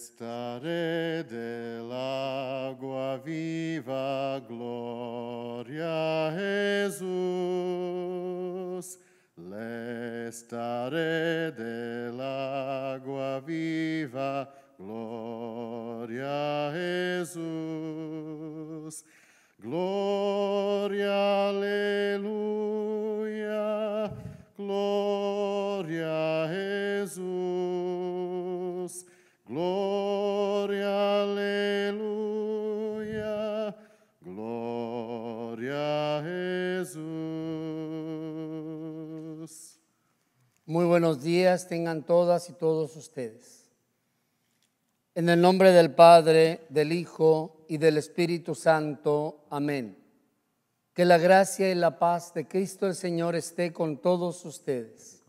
Stare del agua viva, gloria a Jesús. Lestare días tengan todas y todos ustedes. En el nombre del Padre, del Hijo y del Espíritu Santo. Amén. Que la gracia y la paz de Cristo el Señor esté con todos ustedes.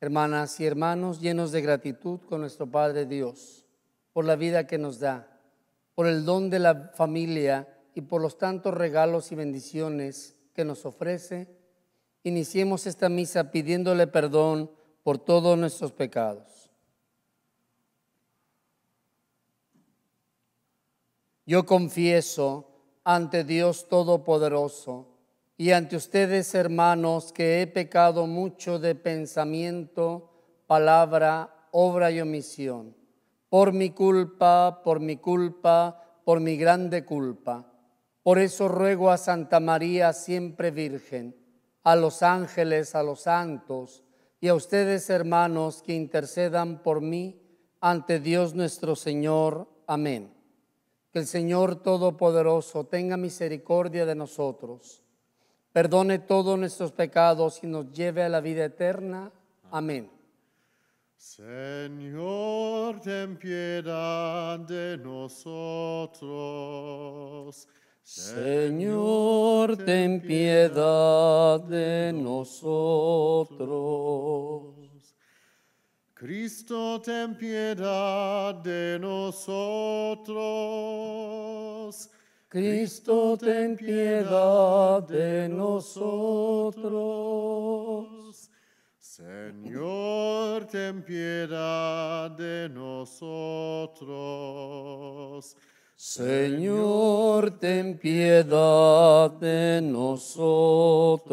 Hermanas y hermanos, llenos de gratitud con nuestro Padre Dios por la vida que nos da, por el don de la familia y por los tantos regalos y bendiciones que nos ofrece iniciemos esta misa pidiéndole perdón por todos nuestros pecados. Yo confieso ante Dios Todopoderoso y ante ustedes, hermanos, que he pecado mucho de pensamiento, palabra, obra y omisión, por mi culpa, por mi culpa, por mi grande culpa. Por eso ruego a Santa María, siempre Virgen, a los ángeles, a los santos y a ustedes hermanos que intercedan por mí ante Dios nuestro Señor. Amén. Que el Señor Todopoderoso tenga misericordia de nosotros, perdone todos nuestros pecados y nos lleve a la vida eterna. Amén. Señor, ten piedad de nosotros. Señor, ten piedad de nosotros. Cristo, ten piedad de nosotros. Cristo, ten piedad de nosotros. Señor, ten piedad de nosotros. Señor, ten piedad de nosotros.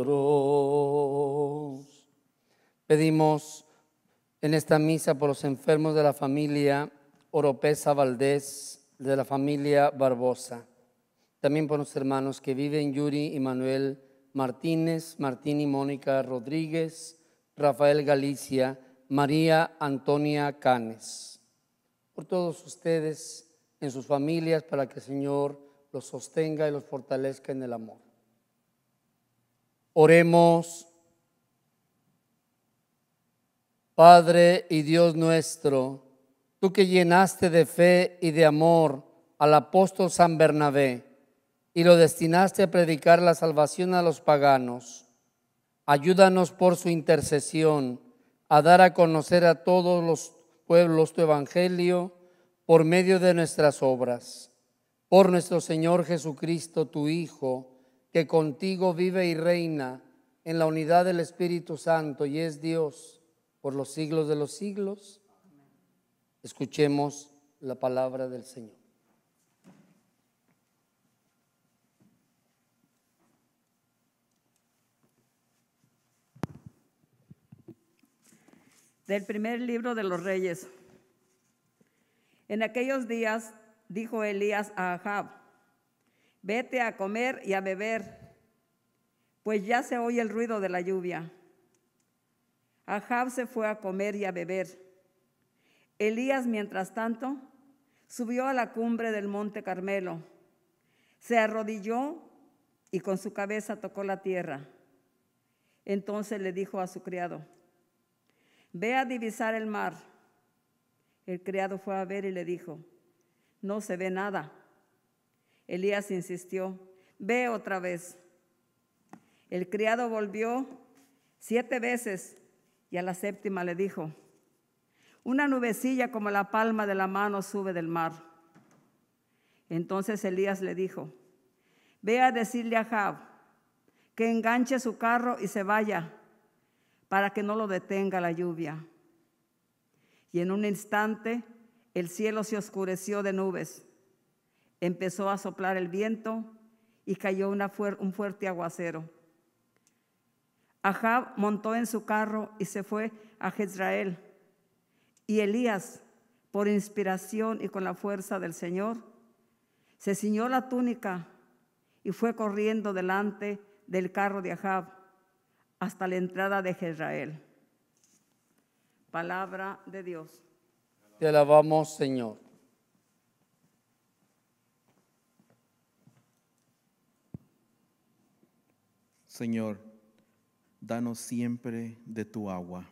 Pedimos en esta misa por los enfermos de la familia Oropesa Valdés, de la familia Barbosa. También por los hermanos que viven Yuri y Manuel Martínez, Martín y Mónica Rodríguez, Rafael Galicia, María Antonia Canes. Por todos ustedes en sus familias para que el Señor los sostenga y los fortalezca en el amor. Oremos, Padre y Dios nuestro, tú que llenaste de fe y de amor al apóstol San Bernabé y lo destinaste a predicar la salvación a los paganos, ayúdanos por su intercesión a dar a conocer a todos los pueblos tu evangelio por medio de nuestras obras, por nuestro Señor Jesucristo, tu Hijo, que contigo vive y reina en la unidad del Espíritu Santo y es Dios por los siglos de los siglos. Escuchemos la palabra del Señor. Del primer libro de los reyes. En aquellos días dijo Elías a Ahab, vete a comer y a beber, pues ya se oye el ruido de la lluvia. Ahab se fue a comer y a beber. Elías, mientras tanto, subió a la cumbre del monte Carmelo, se arrodilló y con su cabeza tocó la tierra. Entonces le dijo a su criado, ve a divisar el mar el criado fue a ver y le dijo, no se ve nada. Elías insistió, ve otra vez. El criado volvió siete veces y a la séptima le dijo, una nubecilla como la palma de la mano sube del mar. Entonces Elías le dijo, ve a decirle a Jab que enganche su carro y se vaya para que no lo detenga la lluvia y en un instante el cielo se oscureció de nubes. Empezó a soplar el viento y cayó un fuerte aguacero. Ahab montó en su carro y se fue a Jezreel. Y Elías, por inspiración y con la fuerza del Señor, se ciñó la túnica y fue corriendo delante del carro de Ahab hasta la entrada de Jezrael. Palabra de Dios. Te alabamos, Señor. Señor, danos siempre de tu agua.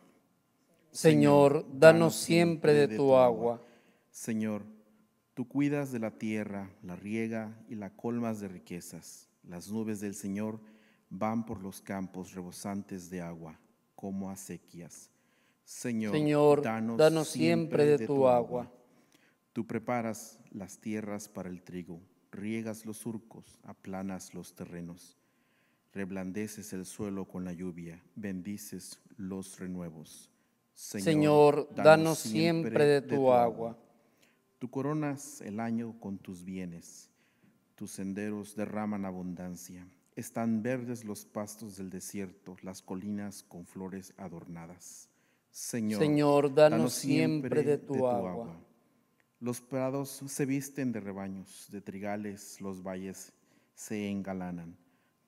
Señor, danos, siempre de, tu, agua. Señor, tú cuidas de la tierra, la riega y la colmas de riquezas. Las nubes del Señor van por los campos rebosantes de agua, como acequias. Señor, danos, siempre de, tu agua. Tú preparas las tierras para el trigo, riegas los surcos, aplanas los terrenos, reblandeces el suelo con la lluvia, bendices los renuevos. Señor, danos, siempre, de tu agua. Tú coronas el año con tus bienes, tus senderos derraman abundancia. Están verdes los pastos del desierto, las colinas con flores adornadas. Señor, danos, siempre, de tu, agua. Los prados se visten de rebaños, de trigales los valles se engalanan.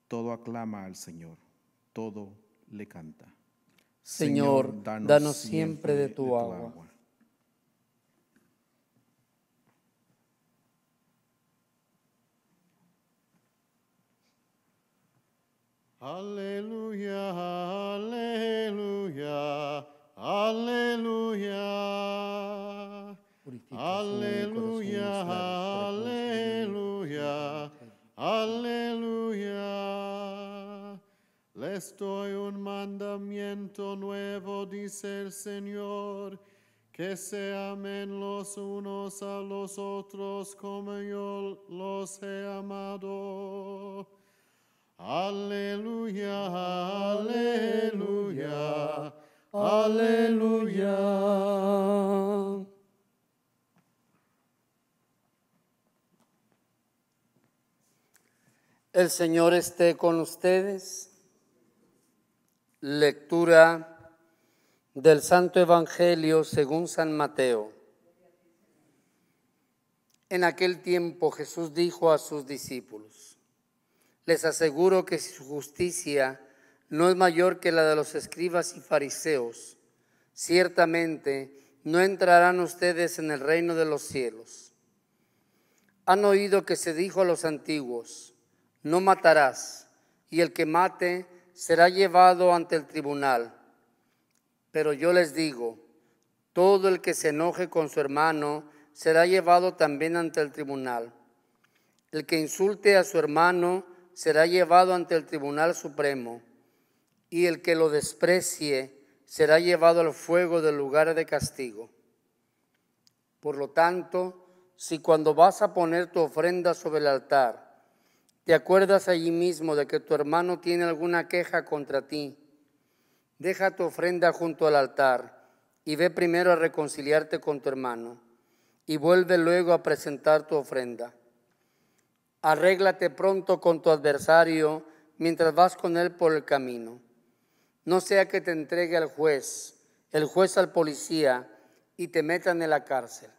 Todo aclama al Señor, todo le canta. Señor, danos, siempre, de tu, agua. Aleluya, aleluya. Aleluya. Aleluya. Aleluya. Aleluya. Les doy un mandamiento nuevo, dice el Señor, que se amen los unos a los otros como yo los he amado. Aleluya, aleluya. Aleluya. El Señor esté con ustedes. Lectura del Santo Evangelio según San Mateo. En aquel tiempo Jesús dijo a sus discípulos, les aseguro que su justicia no es mayor que la de los escribas y fariseos. Ciertamente no entrarán ustedes en el reino de los cielos. Han oído que se dijo a los antiguos, no matarás, y el que mate será llevado ante el tribunal. Pero yo les digo, todo el que se enoje con su hermano será llevado también ante el tribunal. El que insulte a su hermano será llevado ante el tribunal supremo y el que lo desprecie será llevado al fuego del lugar de castigo. Por lo tanto, si cuando vas a poner tu ofrenda sobre el altar, te acuerdas allí mismo de que tu hermano tiene alguna queja contra ti, deja tu ofrenda junto al altar y ve primero a reconciliarte con tu hermano y vuelve luego a presentar tu ofrenda. Arréglate pronto con tu adversario mientras vas con él por el camino no sea que te entregue al juez, el juez al policía y te metan en la cárcel.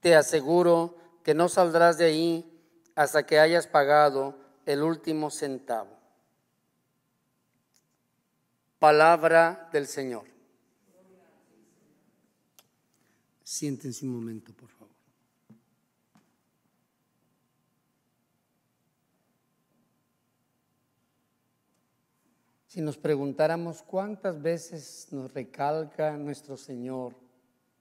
Te aseguro que no saldrás de ahí hasta que hayas pagado el último centavo. Palabra del Señor. Siéntense un momento, por favor. si nos preguntáramos cuántas veces nos recalca nuestro Señor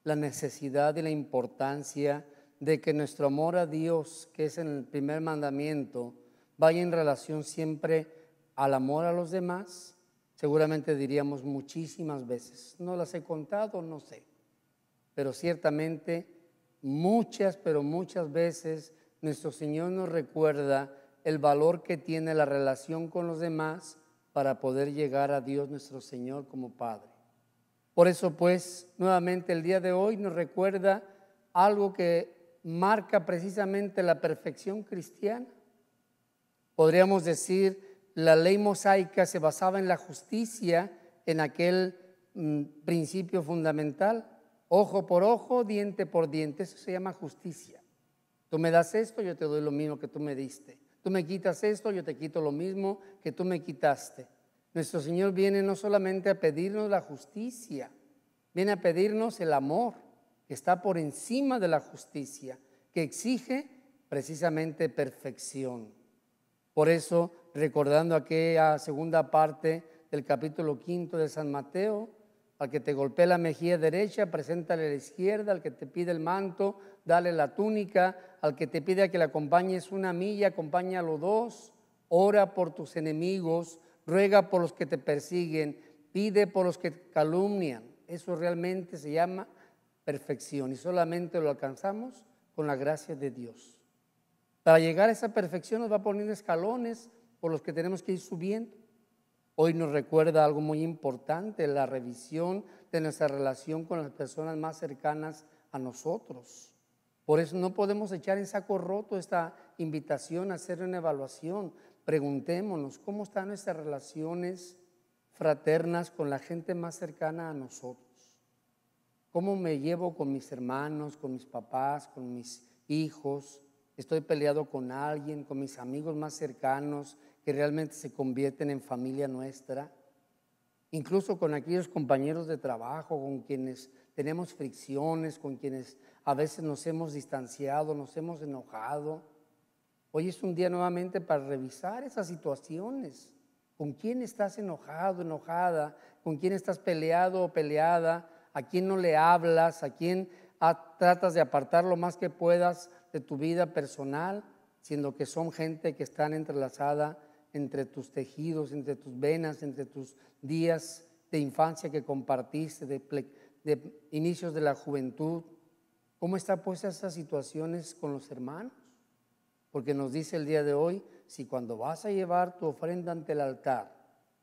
la necesidad y la importancia de que nuestro amor a Dios, que es en el primer mandamiento, vaya en relación siempre al amor a los demás, seguramente diríamos muchísimas veces. No las he contado, no sé. Pero ciertamente muchas, pero muchas veces nuestro Señor nos recuerda el valor que tiene la relación con los demás para poder llegar a Dios nuestro Señor como Padre. Por eso pues, nuevamente el día de hoy nos recuerda algo que marca precisamente la perfección cristiana. Podríamos decir, la ley mosaica se basaba en la justicia, en aquel mm, principio fundamental, ojo por ojo, diente por diente, eso se llama justicia. Tú me das esto, yo te doy lo mismo que tú me diste. Tú me quitas esto, yo te quito lo mismo que tú me quitaste. Nuestro Señor viene no solamente a pedirnos la justicia, viene a pedirnos el amor que está por encima de la justicia, que exige precisamente perfección. Por eso, recordando aquella segunda parte del capítulo quinto de San Mateo, al que te golpea la mejilla derecha, preséntale la izquierda, al que te pide el manto, dale la túnica, al que te pida que le acompañes una milla, acompáñalo dos, ora por tus enemigos, ruega por los que te persiguen, pide por los que calumnian. Eso realmente se llama perfección y solamente lo alcanzamos con la gracia de Dios. Para llegar a esa perfección nos va a poner escalones por los que tenemos que ir subiendo. Hoy nos recuerda algo muy importante, la revisión de nuestra relación con las personas más cercanas a nosotros. Por eso no podemos echar en saco roto esta invitación a hacer una evaluación. Preguntémonos cómo están nuestras relaciones fraternas con la gente más cercana a nosotros. ¿Cómo me llevo con mis hermanos, con mis papás, con mis hijos? ¿Estoy peleado con alguien, con mis amigos más cercanos que realmente se convierten en familia nuestra? Incluso con aquellos compañeros de trabajo con quienes tenemos fricciones con quienes a veces nos hemos distanciado, nos hemos enojado. Hoy es un día nuevamente para revisar esas situaciones. ¿Con quién estás enojado, enojada? ¿Con quién estás peleado o peleada? ¿A quién no le hablas? ¿A quién ah, tratas de apartar lo más que puedas de tu vida personal? Siendo que son gente que están entrelazada entre tus tejidos, entre tus venas, entre tus días de infancia que compartiste, de de inicios de la juventud, ¿cómo está puesta esas situaciones con los hermanos? Porque nos dice el día de hoy, si cuando vas a llevar tu ofrenda ante el altar,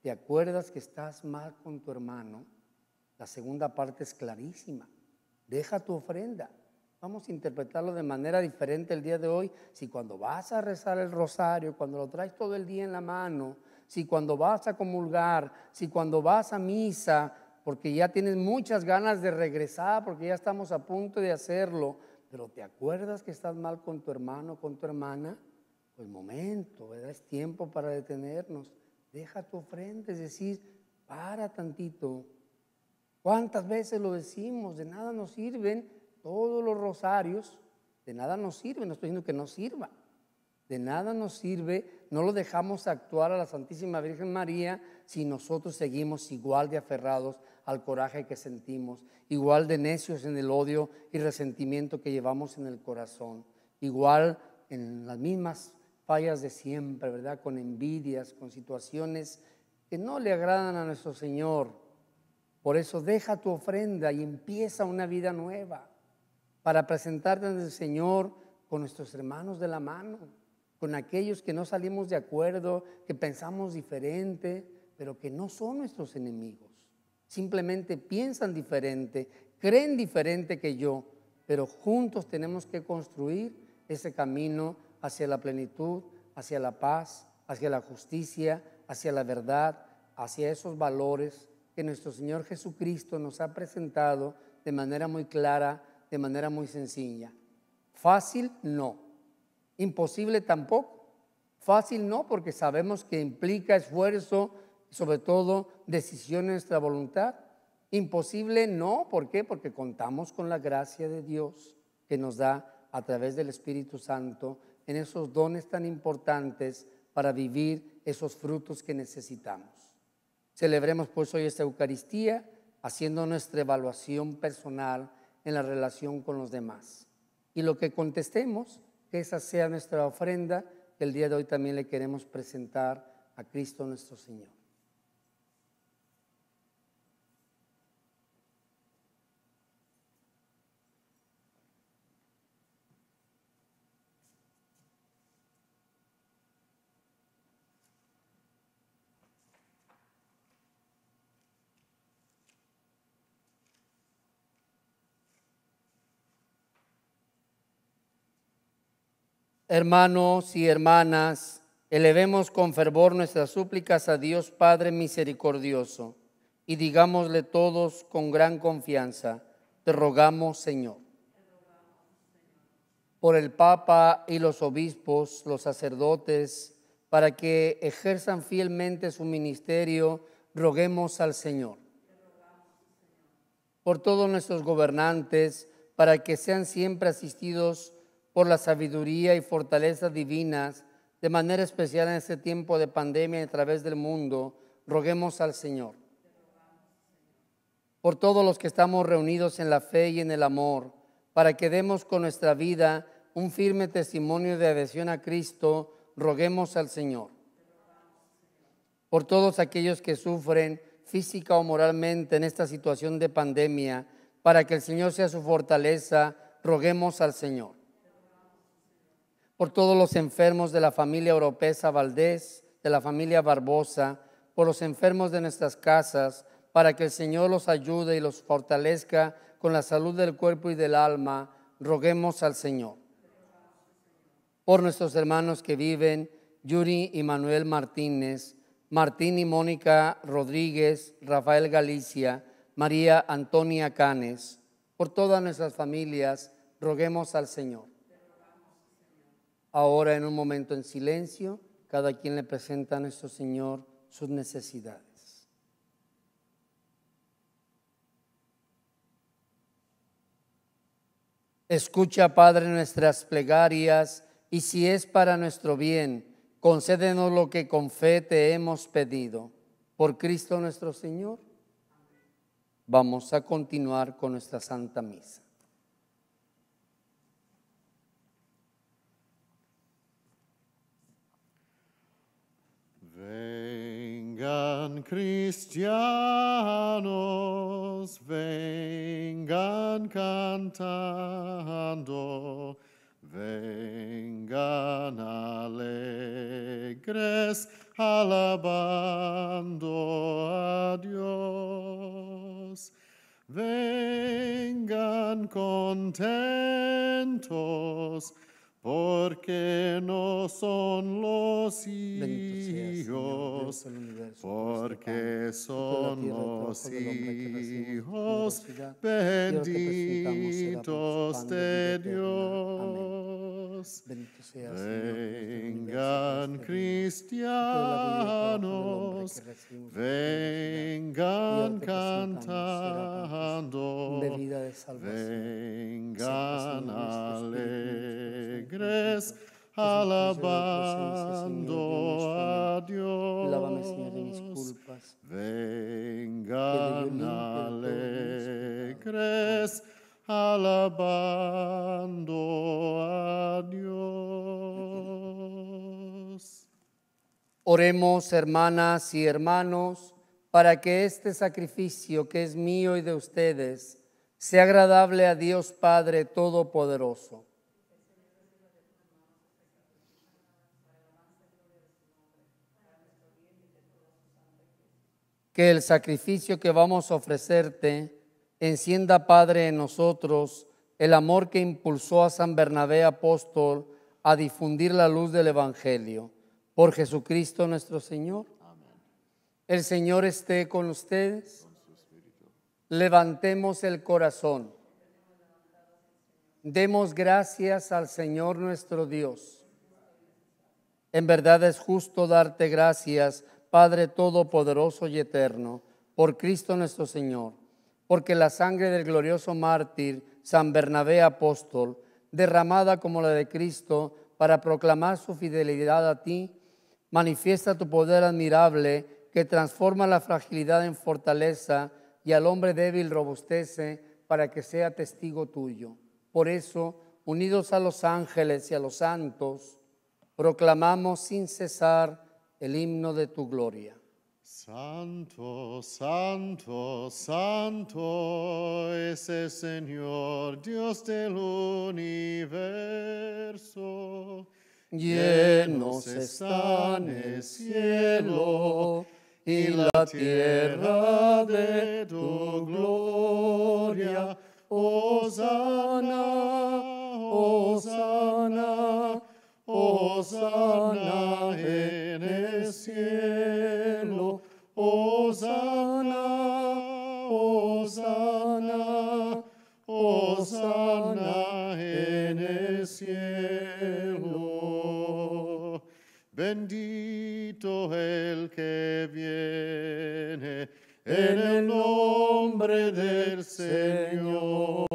te acuerdas que estás mal con tu hermano, la segunda parte es clarísima. Deja tu ofrenda. Vamos a interpretarlo de manera diferente el día de hoy. Si cuando vas a rezar el rosario, cuando lo traes todo el día en la mano, si cuando vas a comulgar, si cuando vas a misa, porque ya tienes muchas ganas de regresar, porque ya estamos a punto de hacerlo, pero te acuerdas que estás mal con tu hermano, con tu hermana, pues momento, ¿verdad? es tiempo para detenernos. Deja tu ofrenda, es decir, para tantito. ¿Cuántas veces lo decimos? De nada nos sirven todos los rosarios, de nada nos sirven, no estoy diciendo que no sirva, de nada nos sirve, no lo dejamos actuar a la Santísima Virgen María si nosotros seguimos igual de aferrados al coraje que sentimos, igual de necios en el odio y resentimiento que llevamos en el corazón, igual en las mismas fallas de siempre, ¿verdad? Con envidias, con situaciones que no le agradan a nuestro Señor. Por eso deja tu ofrenda y empieza una vida nueva para presentarte ante el Señor con nuestros hermanos de la mano, con aquellos que no salimos de acuerdo, que pensamos diferente, pero que no son nuestros enemigos simplemente piensan diferente, creen diferente que yo, pero juntos tenemos que construir ese camino hacia la plenitud, hacia la paz, hacia la justicia, hacia la verdad, hacia esos valores que nuestro Señor Jesucristo nos ha presentado de manera muy clara, de manera muy sencilla. Fácil no, imposible tampoco. Fácil no porque sabemos que implica esfuerzo, sobre todo decisión de nuestra voluntad. Imposible no, ¿por qué? Porque contamos con la gracia de Dios que nos da a través del Espíritu Santo en esos dones tan importantes para vivir esos frutos que necesitamos. Celebremos pues hoy esta Eucaristía haciendo nuestra evaluación personal en la relación con los demás. Y lo que contestemos, que esa sea nuestra ofrenda, que el día de hoy también le queremos presentar a Cristo nuestro Señor. Hermanos y hermanas, elevemos con fervor nuestras súplicas a Dios Padre misericordioso y digámosle todos con gran confianza, te rogamos Señor. Por el Papa y los obispos, los sacerdotes, para que ejerzan fielmente su ministerio, roguemos al Señor. Por todos nuestros gobernantes, para que sean siempre asistidos por la sabiduría y fortaleza divinas, de manera especial en este tiempo de pandemia y a través del mundo, roguemos al Señor. Por todos los que estamos reunidos en la fe y en el amor, para que demos con nuestra vida un firme testimonio de adhesión a Cristo, roguemos al Señor. Por todos aquellos que sufren física o moralmente en esta situación de pandemia, para que el Señor sea su fortaleza, roguemos al Señor por todos los enfermos de la familia Oropesa Valdés, de la familia Barbosa, por los enfermos de nuestras casas, para que el Señor los ayude y los fortalezca con la salud del cuerpo y del alma, roguemos al Señor. Por nuestros hermanos que viven, Yuri y Manuel Martínez, Martín y Mónica Rodríguez, Rafael Galicia, María Antonia Canes, por todas nuestras familias, roguemos al Señor. Ahora en un momento en silencio, cada quien le presenta a nuestro Señor sus necesidades. Escucha, Padre, nuestras plegarias y si es para nuestro bien, concédenos lo que con fe te hemos pedido. Por Cristo nuestro Señor, vamos a continuar con nuestra Santa Misa. Vengan cristianos, vengan cantando, vengan alegres, alabando a Dios. Vengan contentos, porque no son los hijos, porque son los hijos benditos de Dios. Dios. Bendito sea, vengan Señor, cristianos, vengan cantando, vengan alegres alabando a Dios. Lávame, Señor, de mis culpas. Vengan alegres alabando a Dios. Oremos, hermanas y hermanos, para que este sacrificio que es mío y de ustedes sea agradable a Dios Padre Todopoderoso. Que el sacrificio que vamos a ofrecerte Encienda, Padre, en nosotros el amor que impulsó a San Bernabé apóstol a difundir la luz del Evangelio. Por Jesucristo nuestro Señor. El Señor esté con ustedes. Levantemos el corazón. Demos gracias al Señor nuestro Dios. En verdad es justo darte gracias, Padre Todopoderoso y Eterno, por Cristo nuestro Señor porque la sangre del glorioso mártir San Bernabé apóstol, derramada como la de Cristo para proclamar su fidelidad a ti, manifiesta tu poder admirable que transforma la fragilidad en fortaleza y al hombre débil robustece para que sea testigo tuyo. Por eso, unidos a los ángeles y a los santos, proclamamos sin cesar el himno de tu gloria. Santo, santo, santo es el Señor, Dios del universo. Llenos están el cielo y la tierra de tu gloria. sana, Hosanna, sana en el cielo. Bendito el que viene en el nombre del Señor.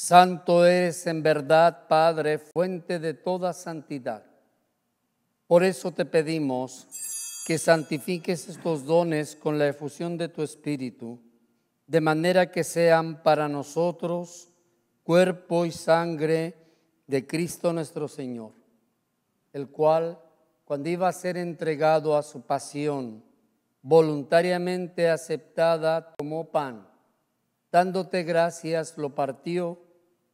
Santo eres en verdad, Padre, fuente de toda santidad. Por eso te pedimos que santifiques estos dones con la efusión de tu Espíritu, de manera que sean para nosotros cuerpo y sangre de Cristo nuestro Señor, el cual, cuando iba a ser entregado a su pasión, voluntariamente aceptada, tomó pan, dándote gracias, lo partió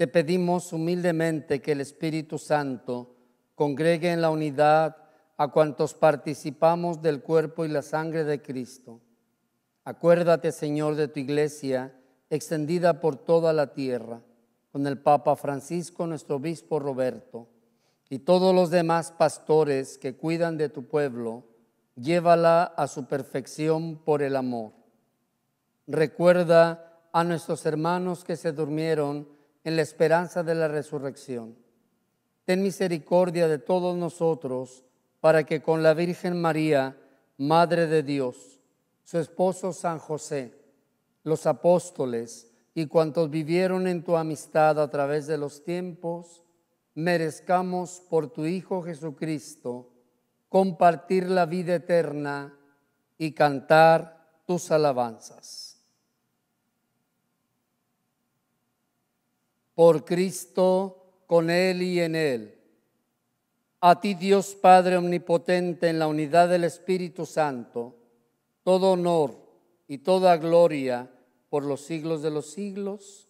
Te pedimos humildemente que el Espíritu Santo congregue en la unidad a cuantos participamos del cuerpo y la sangre de Cristo. Acuérdate, Señor, de tu iglesia extendida por toda la tierra, con el Papa Francisco, nuestro obispo Roberto, y todos los demás pastores que cuidan de tu pueblo, llévala a su perfección por el amor. Recuerda a nuestros hermanos que se durmieron, en la esperanza de la resurrección. Ten misericordia de todos nosotros, para que con la Virgen María, Madre de Dios, su esposo San José, los apóstoles y cuantos vivieron en tu amistad a través de los tiempos, merezcamos por tu Hijo Jesucristo compartir la vida eterna y cantar tus alabanzas. por Cristo, con Él y en Él. A ti Dios Padre Omnipotente, en la unidad del Espíritu Santo, todo honor y toda gloria por los siglos de los siglos.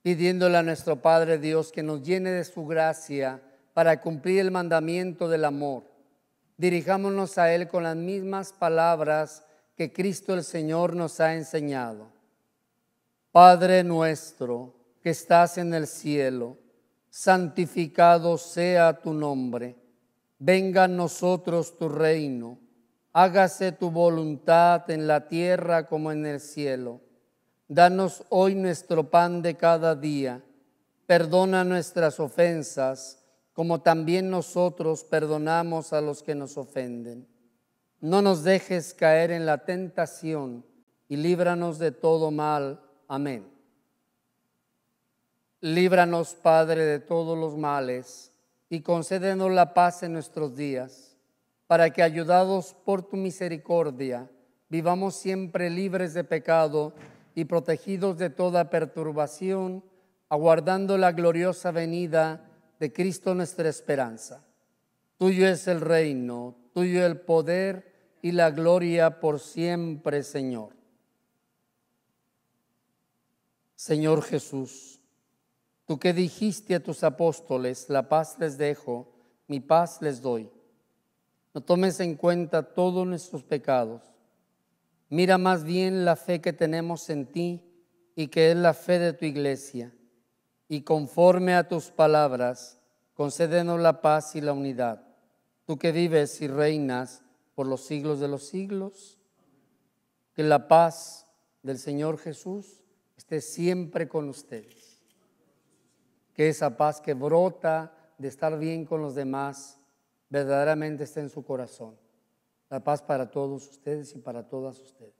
Pidiéndole a nuestro Padre Dios que nos llene de su gracia para cumplir el mandamiento del amor. Dirijámonos a Él con las mismas palabras que Cristo el Señor nos ha enseñado. Padre nuestro que estás en el cielo, santificado sea tu nombre, venga a nosotros tu reino, hágase tu voluntad en la tierra como en el cielo. Danos hoy nuestro pan de cada día, perdona nuestras ofensas como también nosotros perdonamos a los que nos ofenden no nos dejes caer en la tentación y líbranos de todo mal. Amén. Líbranos, Padre, de todos los males y concédenos la paz en nuestros días, para que, ayudados por tu misericordia, vivamos siempre libres de pecado y protegidos de toda perturbación, aguardando la gloriosa venida de Cristo nuestra esperanza. Tuyo es el reino, tuyo el poder y la gloria por siempre, Señor. Señor Jesús, tú que dijiste a tus apóstoles, la paz les dejo, mi paz les doy. No tomes en cuenta todos nuestros pecados. Mira más bien la fe que tenemos en ti y que es la fe de tu iglesia. Y conforme a tus palabras, concédenos la paz y la unidad. Tú que vives y reinas, por los siglos de los siglos. Que la paz del Señor Jesús esté siempre con ustedes. Que esa paz que brota de estar bien con los demás verdaderamente esté en su corazón. La paz para todos ustedes y para todas ustedes.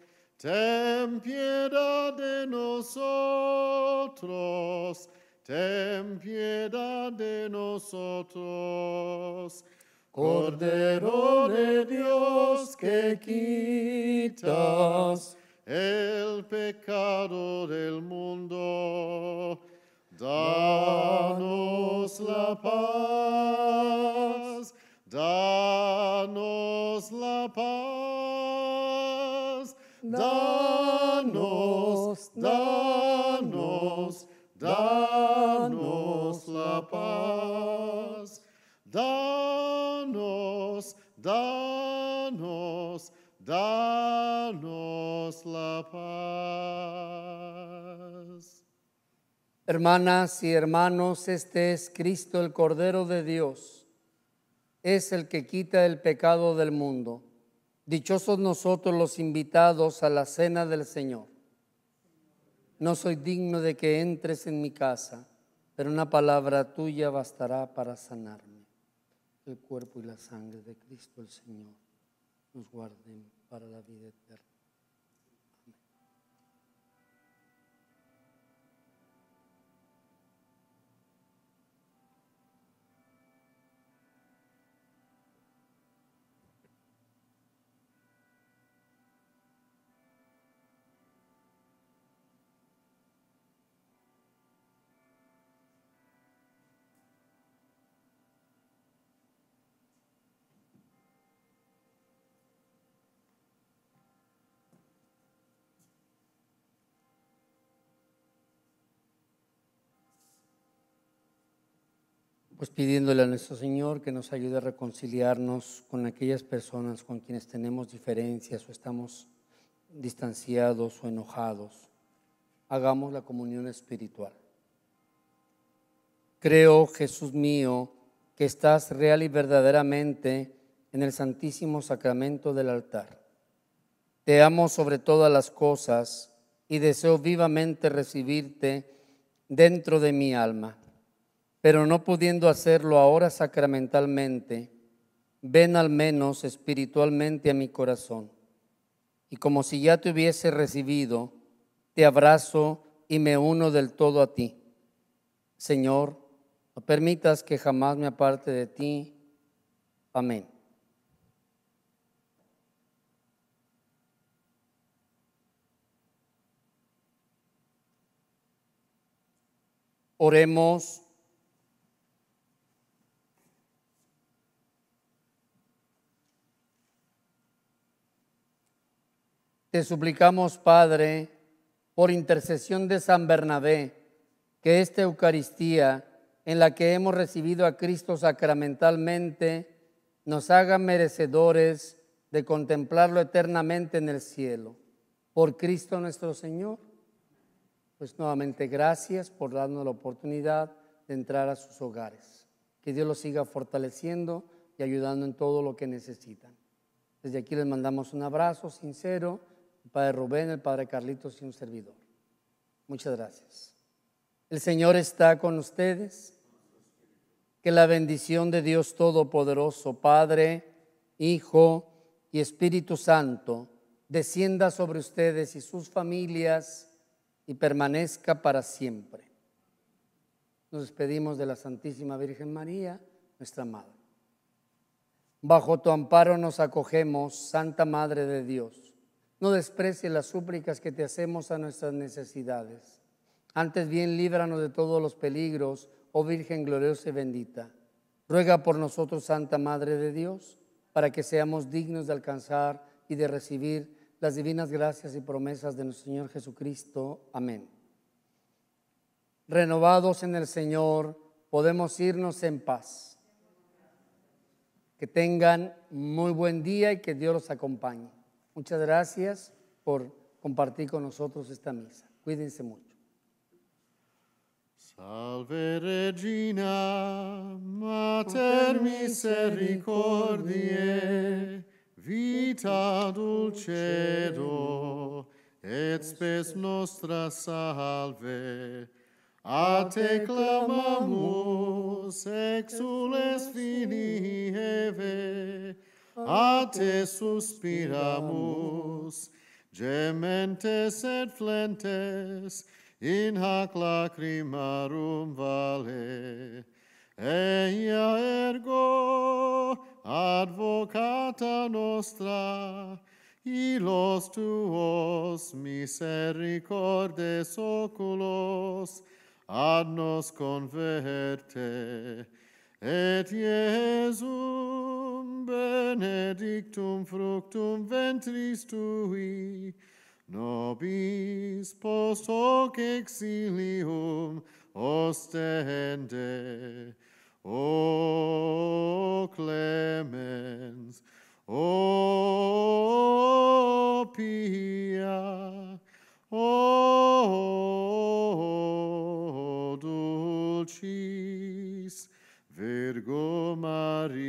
Ten piedad de nosotros, ten piedad de nosotros. Cordero de Dios que quitas el pecado del mundo, danos la paz, danos la danos, danos, danos la paz. Danos, danos, danos la paz. Hermanas y hermanos, este es Cristo el Cordero de Dios. Es el que quita el pecado del mundo. Dichosos nosotros los invitados a la cena del Señor. No soy digno de que entres en mi casa, pero una palabra tuya bastará para sanarme. El cuerpo y la sangre de Cristo el Señor nos guarden para la vida eterna. pues pidiéndole a nuestro Señor que nos ayude a reconciliarnos con aquellas personas con quienes tenemos diferencias o estamos distanciados o enojados. Hagamos la comunión espiritual. Creo, Jesús mío, que estás real y verdaderamente en el santísimo sacramento del altar. Te amo sobre todas las cosas y deseo vivamente recibirte dentro de mi alma pero no pudiendo hacerlo ahora sacramentalmente, ven al menos espiritualmente a mi corazón. Y como si ya te hubiese recibido, te abrazo y me uno del todo a ti. Señor, no permitas que jamás me aparte de ti. Amén. Oremos Te suplicamos, Padre, por intercesión de San Bernabé, que esta Eucaristía en la que hemos recibido a Cristo sacramentalmente nos haga merecedores de contemplarlo eternamente en el cielo. Por Cristo nuestro Señor. Pues nuevamente gracias por darnos la oportunidad de entrar a sus hogares. Que Dios los siga fortaleciendo y ayudando en todo lo que necesitan. Desde aquí les mandamos un abrazo sincero Padre Rubén, el Padre Carlitos y un servidor. Muchas gracias. El Señor está con ustedes. Que la bendición de Dios Todopoderoso, Padre, Hijo y Espíritu Santo, descienda sobre ustedes y sus familias y permanezca para siempre. Nos despedimos de la Santísima Virgen María, nuestra Madre. Bajo tu amparo nos acogemos, Santa Madre de Dios no desprecie las súplicas que te hacemos a nuestras necesidades. Antes bien, líbranos de todos los peligros, oh Virgen gloriosa y bendita. Ruega por nosotros, Santa Madre de Dios, para que seamos dignos de alcanzar y de recibir las divinas gracias y promesas de nuestro Señor Jesucristo. Amén. Renovados en el Señor, podemos irnos en paz. Que tengan muy buen día y que Dios los acompañe. Muchas gracias por compartir con nosotros esta misa. Cuídense mucho. Salve Regina, Mater Misericordiae, vita dulcedo, et spes nostra salve. A te clamamus, exules filii a te gementes et flentes, in hac lacrimarum vale. Eia ergo advocata nostra, ilos tuos misericordes oculos, ad nos converte, et Iesum benedictum fructum ventris tui, nobis post hoc exilium ostende. O clemens, O pia, O dulcis, Virgo Maria.